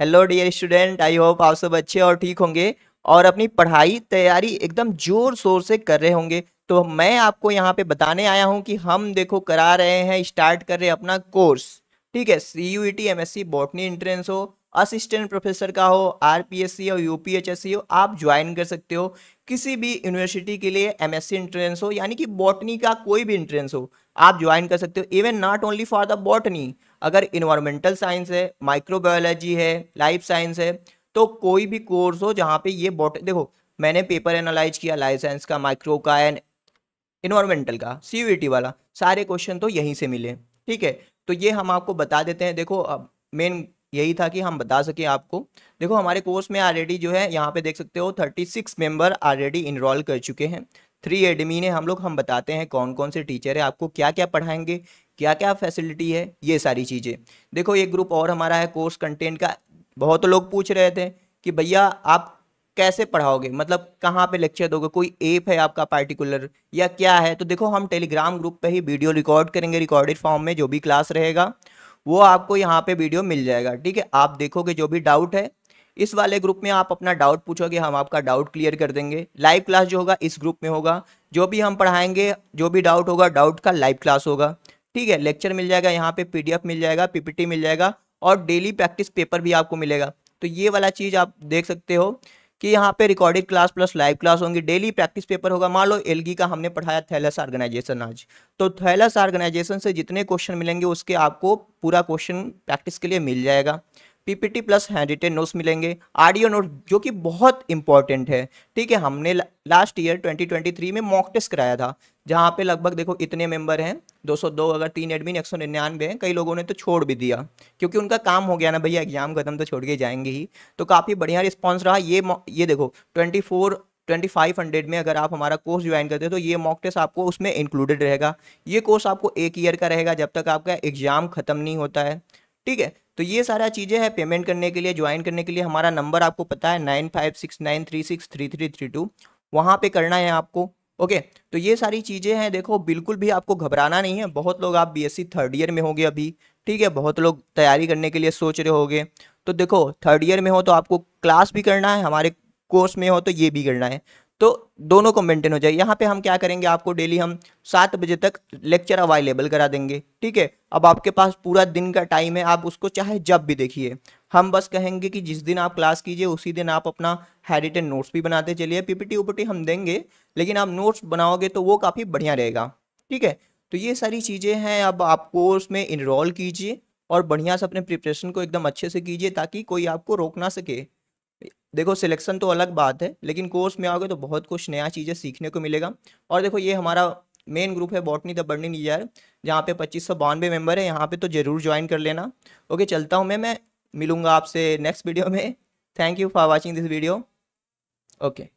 hello dear student I hope आप सब अच्छे और ठीक होंगे और अपनी पढ़ाई तैयारी एकदम जोर शोर से कर रहे होंगे तो मैं आपको यहाँ पे बताने आया हूँ कि हम देखो करा रहे हैं स्टार्ट कर रहे अपना कोर्स ठीक है C U E T M S C botany entrance हो असिस्टेंट प्रोफेसर का हो आर पी एस सी हो U P H S C हो आप ज्वाइन कर सकते हो किसी भी यूनिवर्सिटी के लिए एम एस सी इंट्रेंस हो यानी कि बॉटनी का कोई भी इंट्रेंस हो आप ज्वाइन कर सकते हो even not only for the botany अगर इन्वायरमेंटल साइंस है माइक्रोबायोलॉजी है लाइफ साइंस है तो कोई भी कोर्स हो जहाँ पे ये बॉट देखो मैंने पेपर एनालाइज किया लाइफ साइंस का माइक्रो का एंड इन्वायरमेंटल का सी e वाला सारे क्वेश्चन तो यहीं से मिले ठीक है तो ये हम आपको बता देते हैं देखो मेन यही था कि हम बता सकें आपको देखो हमारे कोर्स में ऑलरेडी जो है यहाँ पे देख सकते हो thirty six member already enrol कर चुके हैं थ्री एडमिन है हम लोग हम बताते हैं कौन कौन से टीचर है आपको क्या क्या पढ़ाएंगे क्या क्या फैसिलिटी है ये सारी चीज़ें देखो ये ग्रुप और हमारा है कोर्स कंटेंट का बहुत लोग पूछ रहे थे कि भैया आप कैसे पढ़ाओगे मतलब कहाँ पे लेक्चर दोगे कोई ऐप है आपका पार्टिकुलर या क्या है तो देखो हम टेलीग्राम ग्रुप पे ही वीडियो रिकॉर्ड करेंगे रिकॉर्डेड फॉर्म में जो भी क्लास रहेगा वो आपको यहाँ पे वीडियो मिल जाएगा ठीक है आप देखोगे जो भी डाउट है इस वाले ग्रुप में आप अपना डाउट पूछोगे हम आपका डाउट क्लियर कर देंगे लाइव क्लास जो होगा इस ग्रुप में होगा जो भी हम पढ़ाएंगे जो भी डाउट होगा डाउट का लाइव क्लास होगा ठीक है लेक्चर मिल जाएगा यहाँ पे पीडीएफ मिल जाएगा पीपीटी मिल जाएगा और डेली प्रैक्टिस पेपर भी आपको मिलेगा तो ये वाला चीज़ आप देख सकते हो कि यहाँ पे recorded class plus live class होंगी डेली प्रैक्टिस पेपर होगा मान लो एलगी का हमने पढ़ाया थैलस ऑर्गेनाइजेशन आज तो थैलस ऑर्गेनाइजेशन से जितने क्वेश्चन मिलेंगे उसके आपको पूरा क्वेश्चन प्रैक्टिस के लिए मिल जाएगा PPT plus hand written notes मिलेंगे आडियो नोट जो कि बहुत इंपॉर्टेंट है ठीक है हमने लास्ट ईयर 2023 में मॉक टेस्ट कराया था जहाँ पे लगभग देखो इतने मेंबर हैं 202 अगर तीन एडमिन एक सौ निन्यानवे हैं कई लोगों ने तो छोड़ भी दिया क्योंकि उनका काम हो गया ना भैया एग्जाम खत्म तो छोड़ के जाएंगे ही तो काफ़ी बढ़िया रिस्पॉन्स रहा ये ये देखो ट्वेंटी ट्वेंटी फाइव हंड्रेड में अगर आप हमारा कोर्स ज्वाइन करते हो तो ये मॉक टेस्ट आपको उसमें इंक्लूडेड रहेगा ये कोर्स आपको एक ईयर का रहेगा जब तक आपका एग्ज़ाम ख़त्म नहीं होता है ठीक है तो ये सारा चीज़ें हैं पेमेंट करने के लिए ज्वाइन करने के लिए हमारा नंबर आपको पता है nine five six nine three six three three three two वहाँ पे करना है आपको ओके तो ये सारी चीज़ें हैं देखो बिल्कुल भी आपको घबराना नहीं है बहुत लोग आप बीएससी थर्ड ईयर में होंगे अभी ठीक है बहुत लोग तैयारी करने के लिए सोच रहे होंगे तो देखो थर्ड ईयर में हो तो आपको क्लास भी करना है हमारे कोर्स में हो तो ये भी करना है तो दोनों को मेंटेन हो जाए यहाँ पे हम क्या करेंगे आपको डेली हम सात बजे तक लेक्चर अवेलेबल करा देंगे ठीक है अब आपके पास पूरा दिन का टाइम है आप उसको चाहे जब भी देखिए हम बस कहेंगे कि जिस दिन आप क्लास कीजिए उसी दिन आप अपना हैडिट एंड नोट्स भी बनाते चलिए पीपीटी उपीटी हम देंगे लेकिन आप नोट्स बनाओगे तो वो काफ़ी बढ़िया रहेगा ठीक है तो ये सारी चीज़ें हैं अब आप कोर्स में इनरोल कीजिए और बढ़िया से अपने प्रिपरेशन को एकदम अच्छे से कीजिए ताकि कोई आपको रोक ना सके देखो सिलेक्शन तो अलग बात है लेकिन कोर्स में आओगे तो बहुत कुछ नया चीज़ें सीखने को मिलेगा और देखो ये हमारा मेन ग्रुप है बॉटनी द बर्निंग ईयर जहाँ पे पच्चीस सौ बानवे मेम्बर है यहाँ पे तो ज़रूर ज्वाइन कर लेना ओके चलता हूँ मैं मैं मिलूँगा आपसे नेक्स्ट वीडियो में thank you for watching this video okay